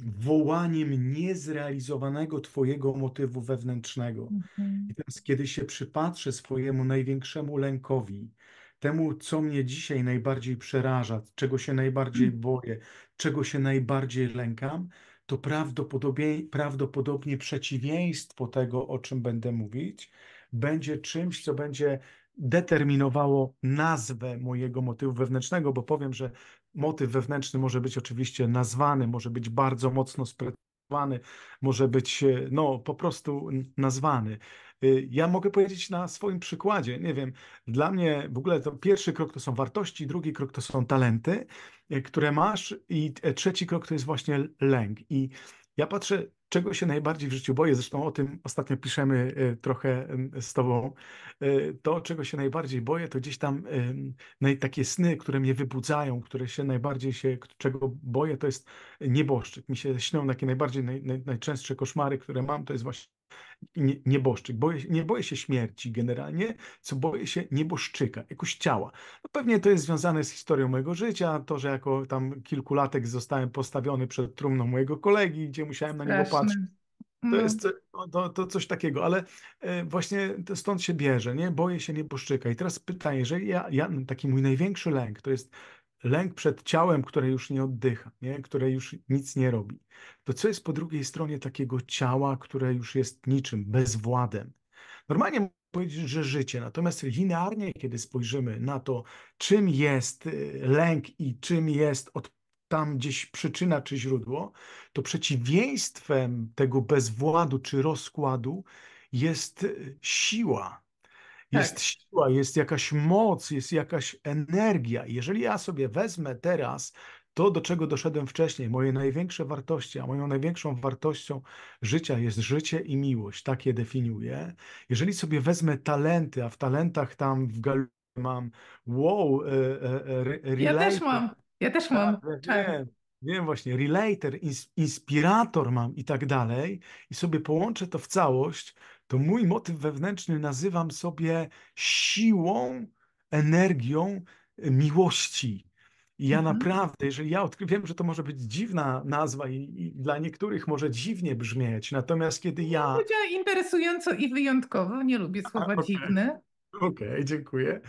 S2: wołaniem niezrealizowanego Twojego motywu wewnętrznego. Mhm. I teraz, kiedy się przypatrzę swojemu największemu lękowi, temu, co mnie dzisiaj najbardziej przeraża, czego się najbardziej mhm. boję, czego się najbardziej lękam, to prawdopodobnie, prawdopodobnie przeciwieństwo tego, o czym będę mówić, będzie czymś, co będzie determinowało nazwę mojego motywu wewnętrznego, bo powiem, że motyw wewnętrzny może być oczywiście nazwany, może być bardzo mocno sprecyzowany, może być e, no, po prostu nazwany. E, ja mogę powiedzieć na swoim przykładzie, nie wiem, dla mnie w ogóle to pierwszy krok to są wartości, drugi krok to są talenty, e, które masz i trzeci krok to jest właśnie lęk. I ja patrzę czego się najbardziej w życiu boję, zresztą o tym ostatnio piszemy e, trochę z Tobą, e, to czego się najbardziej boję, to gdzieś tam takie sny, które mnie wybudzają, które się najbardziej się, czego boję, to jest nieboszczyk. Mi się śnią takie najbardziej, naj, najczęstsze koszmary, które mam, to jest właśnie nieboszczyk. Boję, nie boję się śmierci generalnie, co boję się nieboszczyka, jakoś ciała. No pewnie to jest związane z historią mojego życia, to, że jako tam kilkulatek zostałem postawiony przed trumną mojego kolegi, gdzie musiałem Straszne. na niego patrzeć. To mm. jest to, to coś takiego, ale e, właśnie stąd się bierze, nie? Boję się nieboszczyka. I teraz pytanie, że ja, ja, taki mój największy lęk to jest lęk przed ciałem, które już nie oddycha, nie? które już nic nie robi, to co jest po drugiej stronie takiego ciała, które już jest niczym, bezwładem? Normalnie powiedzieć, że życie. Natomiast linearnie, kiedy spojrzymy na to, czym jest y, lęk i czym jest od tam gdzieś przyczyna czy źródło, to przeciwieństwem tego bezwładu czy rozkładu jest y, siła, tak. Jest tak. siła, jest jakaś moc, jest jakaś energia. Jeżeli ja sobie wezmę teraz to, do czego doszedłem wcześniej, moje największe wartości, a moją największą wartością życia jest życie i miłość, tak je definiuję. Jeżeli sobie wezmę talenty, a w talentach tam w galu mam wow, e, e, e Ja też mam,
S1: ja też tak, mam. Tak,
S2: wiem, wiem właśnie, relator, inspirator mam i tak dalej i sobie połączę to w całość, to mój motyw wewnętrzny nazywam sobie siłą, energią e, miłości. I ja mhm. naprawdę, jeżeli ja odkryłem, wiem, że to może być dziwna nazwa i, i, dla niektórych może dziwnie brzmieć, natomiast kiedy ja...
S1: Powiedziała interesująco i wyjątkowo, nie lubię słowa A, okay. dziwne.
S2: Okej, okay, dziękuję.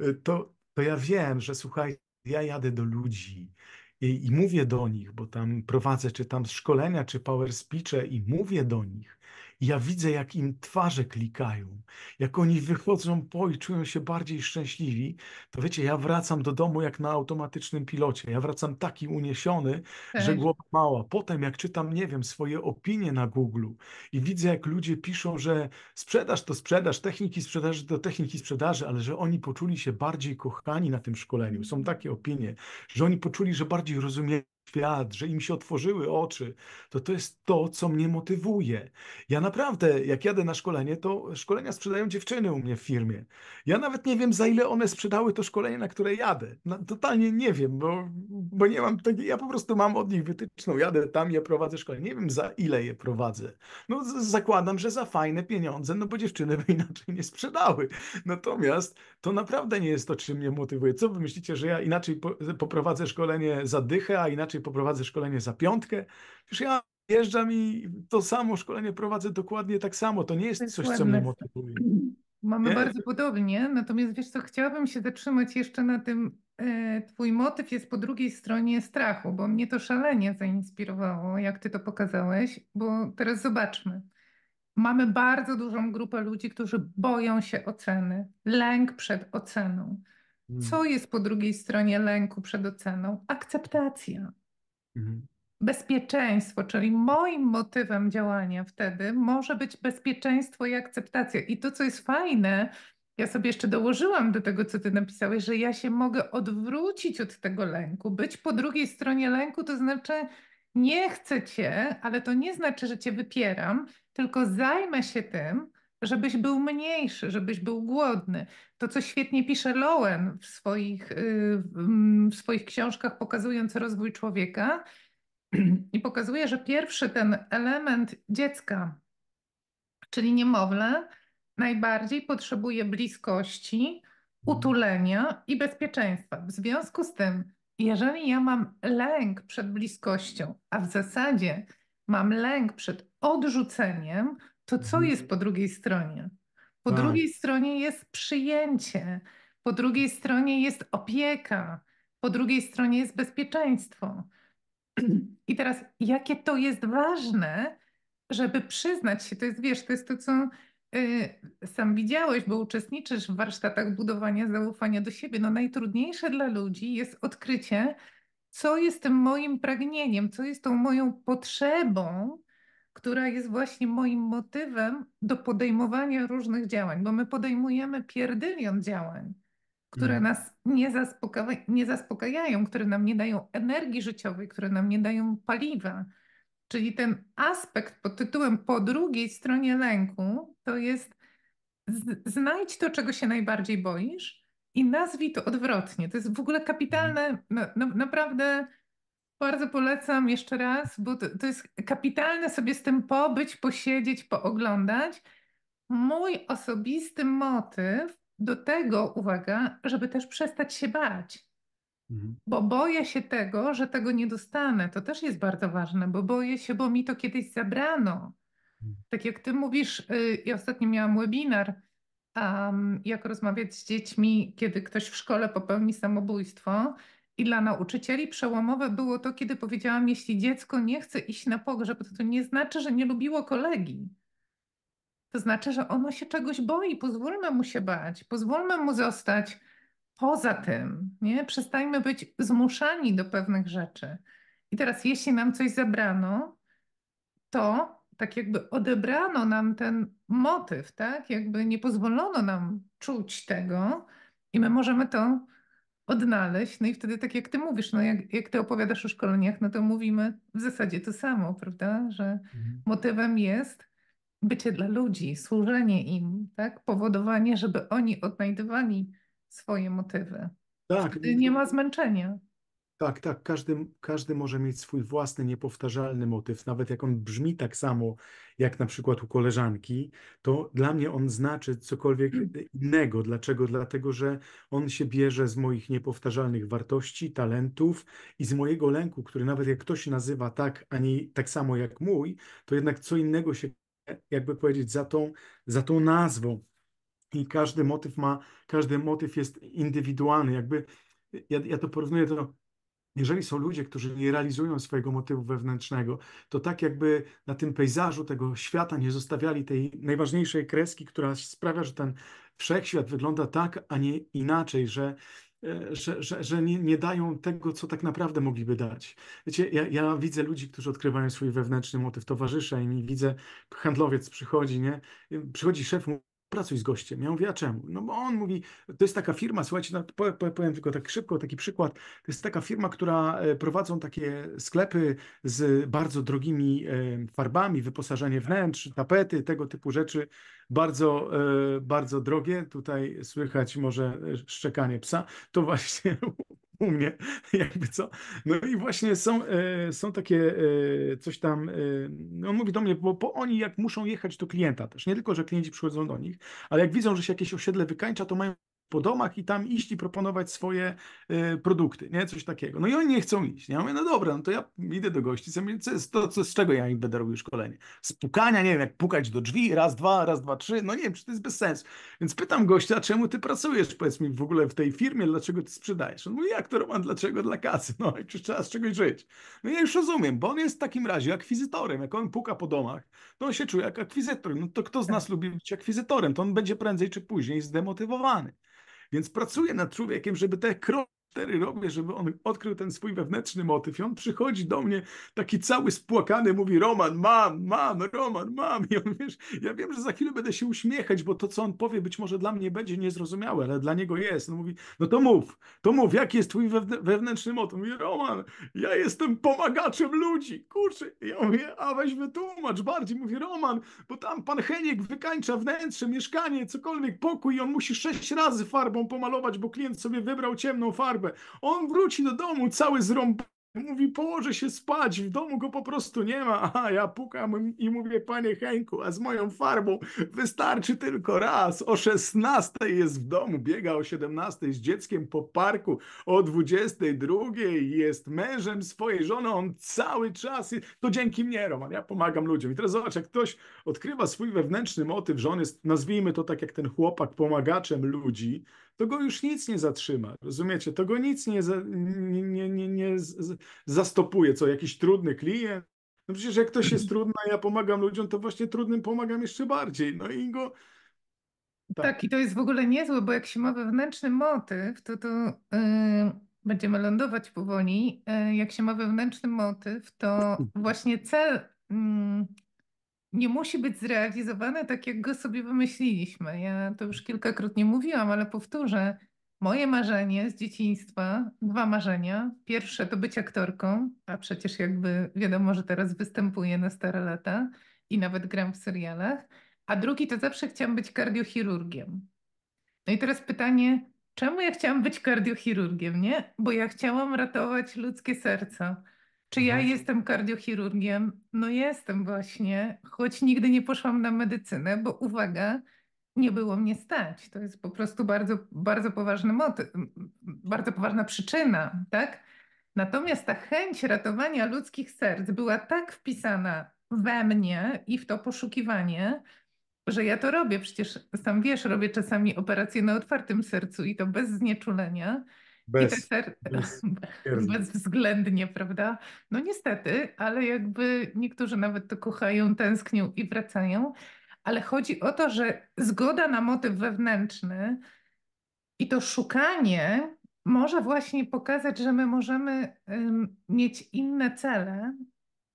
S2: E, to, to ja wiem, że słuchaj, ja jadę do ludzi i, i mówię do nich, bo tam prowadzę czy tam szkolenia, czy power speech'e i mówię do nich. Ja widzę, jak im twarze klikają, jak oni wychodzą po i czują się bardziej szczęśliwi. To wiecie, ja wracam do domu jak na automatycznym pilocie. Ja wracam taki uniesiony, że tak. głowa mała. Potem, jak czytam, nie wiem, swoje opinie na Google i widzę, jak ludzie piszą, że sprzedaż to sprzedaż, techniki sprzedaży to techniki sprzedaży, ale że oni poczuli się bardziej kochani na tym szkoleniu. Są takie opinie, że oni poczuli, że bardziej rozumieją świat, że im się otworzyły oczy, to to jest to, co mnie motywuje. Ja naprawdę, jak jadę na szkolenie, to szkolenia sprzedają dziewczyny u mnie w firmie. Ja nawet nie wiem, za ile one sprzedały to szkolenie, na które jadę. No, totalnie nie wiem, bo, bo nie mam takiej, ja po prostu mam od nich wytyczną, jadę tam, ja prowadzę szkolenie. Nie wiem, za ile je prowadzę. No zakładam, że za fajne pieniądze, no bo dziewczyny by inaczej nie sprzedały. Natomiast to naprawdę nie jest to, czym mnie motywuje. Co wy myślicie, że ja inaczej po, poprowadzę szkolenie za dychę, a inaczej raczej poprowadzę szkolenie za piątkę. Już ja jeżdżam i to samo szkolenie prowadzę dokładnie tak samo. To nie jest coś, co mnie motywuje.
S1: Mamy nie? bardzo podobnie, natomiast wiesz co, chciałabym się zatrzymać jeszcze na tym, e, twój motyw jest po drugiej stronie strachu, bo mnie to szalenie zainspirowało, jak ty to pokazałeś, bo teraz zobaczmy. Mamy bardzo dużą grupę ludzi, którzy boją się oceny, lęk przed oceną. Hmm. Co jest po drugiej stronie lęku przed oceną? Akceptacja. Mhm. Bezpieczeństwo, czyli moim motywem działania wtedy może być bezpieczeństwo i akceptacja. I to, co jest fajne, ja sobie jeszcze dołożyłam do tego, co ty napisałeś, że ja się mogę odwrócić od tego lęku, być po drugiej stronie lęku, to znaczy nie chcę cię, ale to nie znaczy, że cię wypieram, tylko zajmę się tym, żebyś był mniejszy, żebyś był głodny. To, co świetnie pisze Lowen w swoich, y, mm, w swoich książkach pokazując rozwój człowieka i pokazuje, że pierwszy ten element dziecka, czyli niemowlę, najbardziej potrzebuje bliskości, mhm. utulenia i bezpieczeństwa. W związku z tym, jeżeli ja mam lęk przed bliskością, a w zasadzie mam lęk przed odrzuceniem, to co mhm. jest po drugiej stronie? Po tak. drugiej stronie jest przyjęcie, po drugiej stronie jest opieka, po drugiej stronie jest bezpieczeństwo. I teraz, jakie to jest ważne, żeby przyznać się, to jest, wiesz, to jest to, co y, sam widziałeś, bo uczestniczysz w warsztatach budowania zaufania do siebie. No najtrudniejsze dla ludzi jest odkrycie, co jest tym moim pragnieniem, co jest tą moją potrzebą, która jest właśnie moim motywem do podejmowania różnych działań, bo my podejmujemy pierdylion działań, które mhm. nas nie, zaspokaja, nie zaspokajają, które nam nie dają energii życiowej, które nam nie dają paliwa. Czyli ten aspekt pod tytułem po drugiej stronie lęku to jest znajdź to, czego się najbardziej boisz i nazwij to odwrotnie. To jest w ogóle kapitalne, no, no, naprawdę bardzo polecam jeszcze raz, bo to, to jest kapitalne sobie z tym pobyć, posiedzieć, pooglądać. Mój osobisty motyw do tego, uwaga, żeby też przestać się bać. Mhm. Bo boję się tego, że tego nie dostanę. To też jest bardzo ważne, bo boję się, bo mi to kiedyś zabrano. Mhm. Tak jak ty mówisz, y, ja ostatnio miałam webinar, um, jak rozmawiać z dziećmi, kiedy ktoś w szkole popełni samobójstwo. I dla nauczycieli przełomowe było to, kiedy powiedziałam, jeśli dziecko nie chce iść na pogrzeb, to, to nie znaczy, że nie lubiło kolegi. To znaczy, że ono się czegoś boi. Pozwólmy mu się bać, pozwólmy mu zostać poza tym. Nie? Przestańmy być zmuszani do pewnych rzeczy. I teraz, jeśli nam coś zabrano, to tak jakby odebrano nam ten motyw, tak? Jakby nie pozwolono nam czuć tego, i my możemy to odnaleźć. No i wtedy, tak jak ty mówisz, no jak, jak ty opowiadasz o szkoleniach, no to mówimy w zasadzie to samo, prawda? Że mhm. motywem jest bycie dla ludzi, służenie im, tak? Powodowanie, żeby oni odnajdywali swoje motywy.
S2: Tak. Wtedy nie ma
S1: zmęczenia.
S2: Tak, tak, każdy, każdy może mieć swój własny, niepowtarzalny motyw, nawet jak on brzmi tak samo jak na przykład u koleżanki, to dla mnie on znaczy cokolwiek mm. innego. Dlaczego? Dlatego, że on się bierze z moich niepowtarzalnych wartości, talentów i z mojego lęku, który nawet jak ktoś nazywa tak, a nie tak samo jak mój, to jednak co innego się, jakby powiedzieć, za tą, za tą nazwą. I każdy motyw ma, każdy motyw jest indywidualny, jakby ja, ja to porównuję do jeżeli są ludzie, którzy nie realizują swojego motywu wewnętrznego, to tak jakby na tym pejzażu tego świata nie zostawiali tej najważniejszej kreski, która sprawia, że ten wszechświat wygląda tak, a nie inaczej, że, e, że, że, że nie, nie dają tego, co tak naprawdę mogliby dać. Wiecie, ja, ja widzę ludzi, którzy odkrywają swój wewnętrzny motyw, towarzysze i i widzę, handlowiec przychodzi, nie? Przychodzi szef, pracuj z gościem. Ja mówię, a czemu? No bo on mówi, to jest taka firma, słuchajcie, no, powiem tylko tak szybko, taki przykład, to jest taka firma, która e, prowadzą takie sklepy z bardzo drogimi e, farbami, wyposażenie wnętrz, tapety, tego typu rzeczy, bardzo, e, bardzo drogie. Tutaj słychać może szczekanie psa. To właśnie u mnie, jakby co. No i właśnie są, e, są takie e, coś tam, e, no on mówi do mnie, bo, bo oni jak muszą jechać do klienta też, nie tylko, że klienci przychodzą do nich, ale jak widzą, że się jakieś osiedle wykańcza, to mają po domach i tam iść i proponować swoje y, produkty, nie? Coś takiego. No i oni nie chcą iść. Nie? Ja mówię, no dobra, no to ja idę do gości, co, co, co, z czego ja im będę robił szkolenie? Z pukania, nie wiem, jak pukać do drzwi, raz, dwa, raz, dwa, trzy, no nie wiem, czy to jest bez sensu. Więc pytam gościa, czemu ty pracujesz, powiedz mi, w ogóle w tej firmie, dlaczego ty sprzedajesz? On mówi, jak to Roman, dlaczego? Dla kasy, no i czy trzeba z czegoś żyć? No ja już rozumiem, bo on jest w takim razie akwizytorem, jak on puka po domach, to on się czuje jak akwizytor, no to kto z tak. nas lubi być akwizytorem, to on będzie prędzej czy później zdemotywowany. Więc pracuję nad człowiekiem, żeby te kroki 4 robię, żeby on odkrył ten swój wewnętrzny motyw. I on przychodzi do mnie taki cały spłakany, mówi: Roman, mam, mam, Roman, mam. I on wiesz, ja wiem, że za chwilę będę się uśmiechać, bo to, co on powie, być może dla mnie będzie niezrozumiałe, ale dla niego jest. No mówi: No to mów, to mów, jaki jest twój wewnętrzny motyw? Mówi: Roman, ja jestem pomagaczem ludzi. Kurczę. I ja mówię: A weź wytłumacz bardziej. Mówi: Roman, bo tam pan Heniek wykańcza wnętrze, mieszkanie, cokolwiek, pokój, i on musi sześć razy farbą pomalować, bo klient sobie wybrał ciemną farbę torbę. On wróci do domu cały zrąbany. Mówi, położę się spać, w domu go po prostu nie ma. A ja pukam i mówię, panie Henku, a z moją farbą wystarczy tylko raz. O 16 jest w domu, biega o 17 z dzieckiem po parku, o 22 jest mężem swojej żony, on cały czas. To dzięki mnie, Roman, ja pomagam ludziom. I teraz zobacz, jak ktoś odkrywa swój wewnętrzny motyw, że on jest, nazwijmy to tak jak ten chłopak, pomagaczem ludzi, to go już nic nie zatrzyma, rozumiecie? To go nic nie, za, nie, nie, nie, nie zastopuje, co jakiś trudny klient. No przecież jak ktoś jest trudny, a ja pomagam ludziom, to właśnie trudnym pomagam jeszcze bardziej. No i go...
S1: Tak. tak i to jest w ogóle niezłe, bo jak się ma wewnętrzny motyw, to to yy, będziemy lądować powoli. Yy, jak się ma wewnętrzny motyw, to właśnie cel... Yy, nie musi być zrealizowane tak, jak go sobie wymyśliliśmy. Ja to już kilkakrotnie mówiłam, ale powtórzę. Moje marzenie z dzieciństwa, dwa marzenia. Pierwsze to być aktorką, a przecież jakby wiadomo, że teraz występuję na stare lata i nawet gram w serialach. A drugi to zawsze chciałam być kardiochirurgiem. No i teraz pytanie, czemu ja chciałam być kardiochirurgiem, nie? Bo ja chciałam ratować ludzkie serca. Czy ja mhm. jestem kardiochirurgiem? No jestem właśnie, choć nigdy nie poszłam na medycynę, bo uwaga, nie było mnie stać. To jest po prostu bardzo, bardzo poważny motyw, bardzo poważna przyczyna, tak? Natomiast ta chęć ratowania ludzkich serc była tak wpisana we mnie i w to poszukiwanie, że ja to robię. Przecież sam wiesz, robię czasami operacje na otwartym sercu i to bez znieczulenia
S2: bez, bez,
S1: bezwzględnie, prawda? No niestety, ale jakby niektórzy nawet to kochają, tęsknią i wracają, ale chodzi o to, że zgoda na motyw wewnętrzny i to szukanie może właśnie pokazać, że my możemy um, mieć inne cele,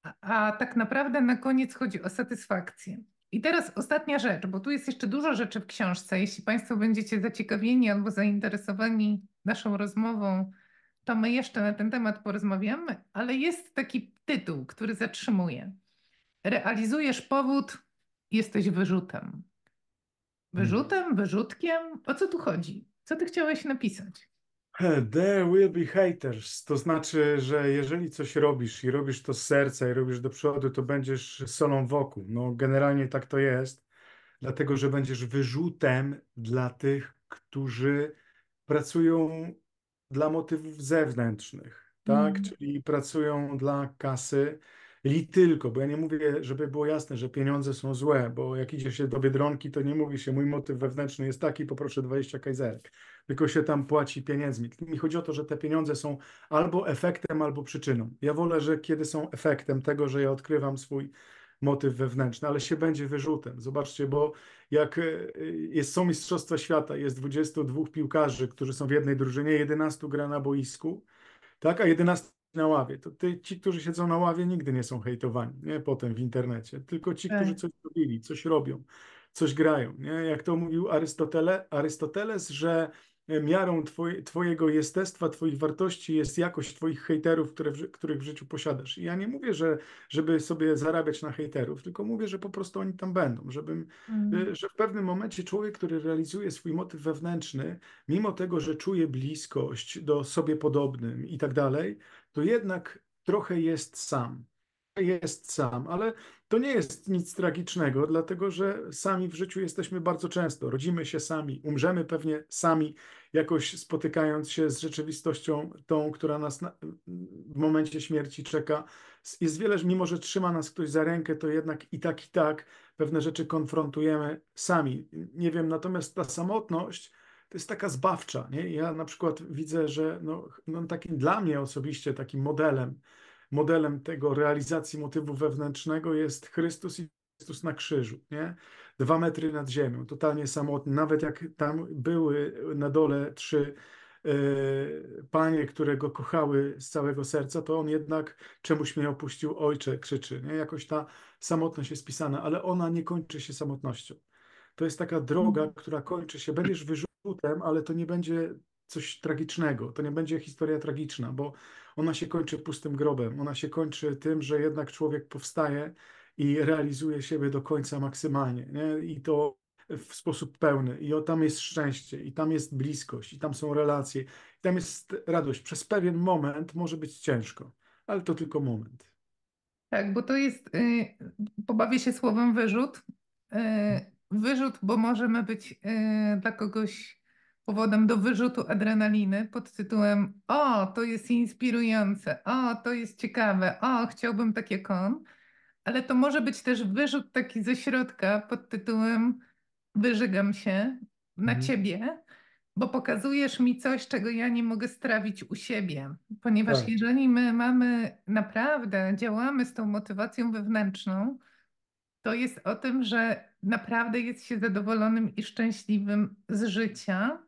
S1: a, a tak naprawdę na koniec chodzi o satysfakcję. I teraz ostatnia rzecz, bo tu jest jeszcze dużo rzeczy w książce. Jeśli Państwo będziecie zaciekawieni albo zainteresowani naszą rozmową, to my jeszcze na ten temat porozmawiamy, ale jest taki tytuł, który zatrzymuje. Realizujesz powód, jesteś wyrzutem. Wyrzutem, wyrzutkiem? O co tu chodzi? Co ty chciałeś napisać?
S2: There will be haters. To znaczy, że jeżeli coś robisz i robisz to z serca i robisz do przodu, to będziesz solą wokół. No, generalnie tak to jest, dlatego że będziesz wyrzutem dla tych, którzy pracują dla motywów zewnętrznych, tak? Mm. Czyli pracują dla kasy i tylko, bo ja nie mówię, żeby było jasne, że pieniądze są złe, bo jak idzie się do Biedronki, to nie mówi się, mój motyw wewnętrzny jest taki, poproszę 20 kajzerek tylko się tam płaci pieniędzmi. Mi chodzi o to, że te pieniądze są albo efektem, albo przyczyną. Ja wolę, że kiedy są efektem tego, że ja odkrywam swój motyw wewnętrzny, ale się będzie wyrzutem. Zobaczcie, bo jak e, jest, są Mistrzostwa Świata, jest 22 piłkarzy, którzy są w jednej drużynie, 11 gra na boisku, tak, a 11 na ławie, to ty, ci, którzy siedzą na ławie, nigdy nie są hejtowani, nie? Potem w internecie, tylko ci, tak. którzy coś robili, coś robią, coś grają, nie? Jak to mówił Arystotele, Arystoteles, że E, miarą twoj, Twojego jestestwa, Twoich wartości jest jakość Twoich hejterów, które w, których w życiu posiadasz. I ja nie mówię, że żeby sobie zarabiać na hejterów, tylko mówię, że po prostu oni tam będą. Żebym, e, mm. Że w pewnym momencie człowiek, który realizuje swój motyw wewnętrzny, mimo tego, że czuje bliskość do sobie podobnym i tak dalej, to jednak trochę jest sam jest sam, ale to nie jest nic tragicznego, dlatego że sami w życiu jesteśmy bardzo często. Rodzimy się sami, umrzemy pewnie sami, jakoś spotykając się z rzeczywistością tą, która nas na, w momencie śmierci czeka. Jest wiele, że mimo że trzyma nas ktoś za rękę, to jednak i tak, i tak pewne rzeczy konfrontujemy sami. Nie wiem, natomiast ta samotność to jest taka zbawcza. Nie? Ja na przykład widzę, że no, no takim dla mnie osobiście takim modelem modelem tego realizacji motywu wewnętrznego jest Chrystus i Chrystus na krzyżu, nie? Dwa metry nad ziemią, totalnie samotny. Nawet jak tam były na dole trzy y, panie, które go kochały z całego serca, to on jednak czemuś mnie opuścił, ojcze, krzyczy, nie? Jakoś ta samotność jest pisana, ale ona nie kończy się samotnością. To jest taka droga, mhm. która kończy się, będziesz wyrzutem, ale to nie będzie coś tragicznego. To nie będzie historia tragiczna, bo ona się kończy pustym grobem. Ona się kończy tym, że jednak człowiek powstaje i realizuje siebie do końca maksymalnie. Nie? I to w sposób pełny. I o, tam jest szczęście, i tam jest bliskość, i tam są relacje, i tam jest radość. Przez pewien moment może być ciężko, ale to tylko moment. Tak, bo to jest,
S1: yy, pobawię się słowem wyrzut. Yy, wyrzut, bo możemy być yy, dla kogoś powodem do wyrzutu adrenaliny pod tytułem o, to jest inspirujące, o, to jest ciekawe, o, chciałbym takie kon, ale to może być też wyrzut taki ze środka pod tytułem wyżygam się na mhm. ciebie, bo pokazujesz mi coś, czego ja nie mogę strawić u siebie. Ponieważ tak. jeżeli my mamy naprawdę, działamy z tą motywacją wewnętrzną, to jest o tym, że naprawdę jest się zadowolonym i szczęśliwym z życia,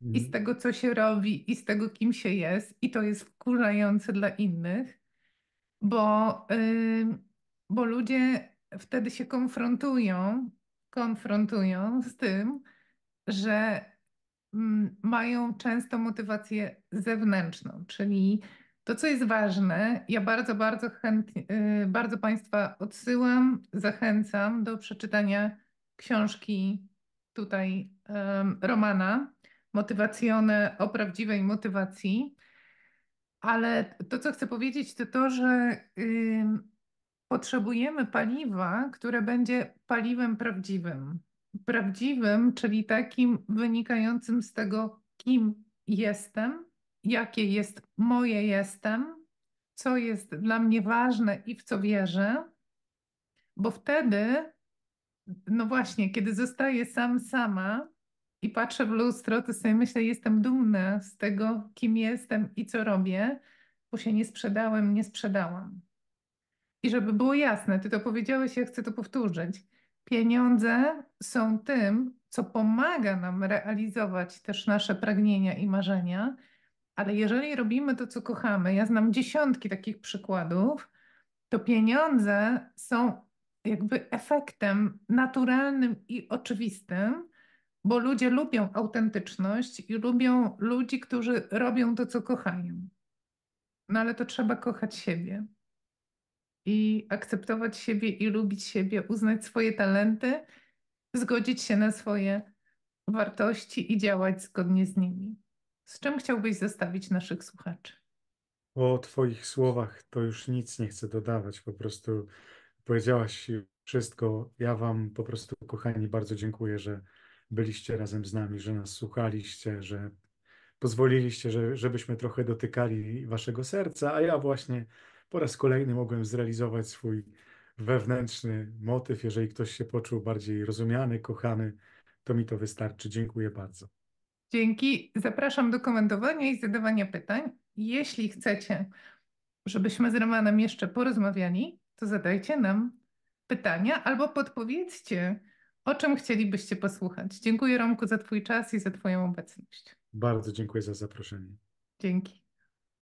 S1: i z mhm. tego, co się robi, i z tego, kim się jest, i to jest wkurzające dla innych, bo, yy, bo ludzie wtedy się konfrontują, konfrontują z tym, że mm, mają często motywację zewnętrzną, czyli to, co jest ważne, ja bardzo, bardzo chętnie, y, bardzo Państwa odsyłam, zachęcam do przeczytania książki tutaj um, Romana motywacyjne o prawdziwej motywacji. Ale to, co chcę powiedzieć, to to, że yy, potrzebujemy paliwa, które będzie paliwem prawdziwym. Prawdziwym, czyli takim wynikającym z tego, kim jestem, jakie jest moje jestem, co jest dla mnie ważne i w co wierzę, bo wtedy, no właśnie, kiedy zostaję sam sama, i patrzę w lustro, to sobie myślę, jestem dumna z tego, kim jestem i co robię, bo się nie sprzedałem, nie sprzedałam. I żeby było jasne, ty to powiedziałeś, ja chcę to powtórzyć. Pieniądze są tym, co pomaga nam realizować też nasze pragnienia i marzenia, ale jeżeli robimy to, co kochamy, ja znam dziesiątki takich przykładów, to pieniądze są jakby efektem naturalnym i oczywistym, bo ludzie lubią autentyczność i lubią ludzi, którzy robią to, co kochają. No ale to trzeba kochać siebie i akceptować siebie i lubić siebie, uznać swoje talenty, zgodzić się na swoje wartości i działać zgodnie z nimi. Z czym chciałbyś zostawić naszych słuchaczy?
S2: O Twoich słowach to już nic nie chcę dodawać. Po prostu powiedziałaś wszystko. Ja Wam po prostu, kochani, bardzo dziękuję, że byliście razem z nami, że nas słuchaliście, że pozwoliliście, że, żebyśmy trochę dotykali waszego serca, a ja właśnie po raz kolejny mogłem zrealizować swój wewnętrzny motyw. Jeżeli ktoś się poczuł bardziej rozumiany, kochany, to mi to wystarczy. Dziękuję bardzo.
S1: Dzięki. Zapraszam do komentowania i zadawania pytań. Jeśli chcecie, żebyśmy z Romanem jeszcze porozmawiali, to zadajcie nam pytania albo podpowiedzcie, o czym chcielibyście posłuchać. Dziękuję Romku
S2: za Twój czas i za Twoją obecność. Bardzo dziękuję za zaproszenie. Dzięki.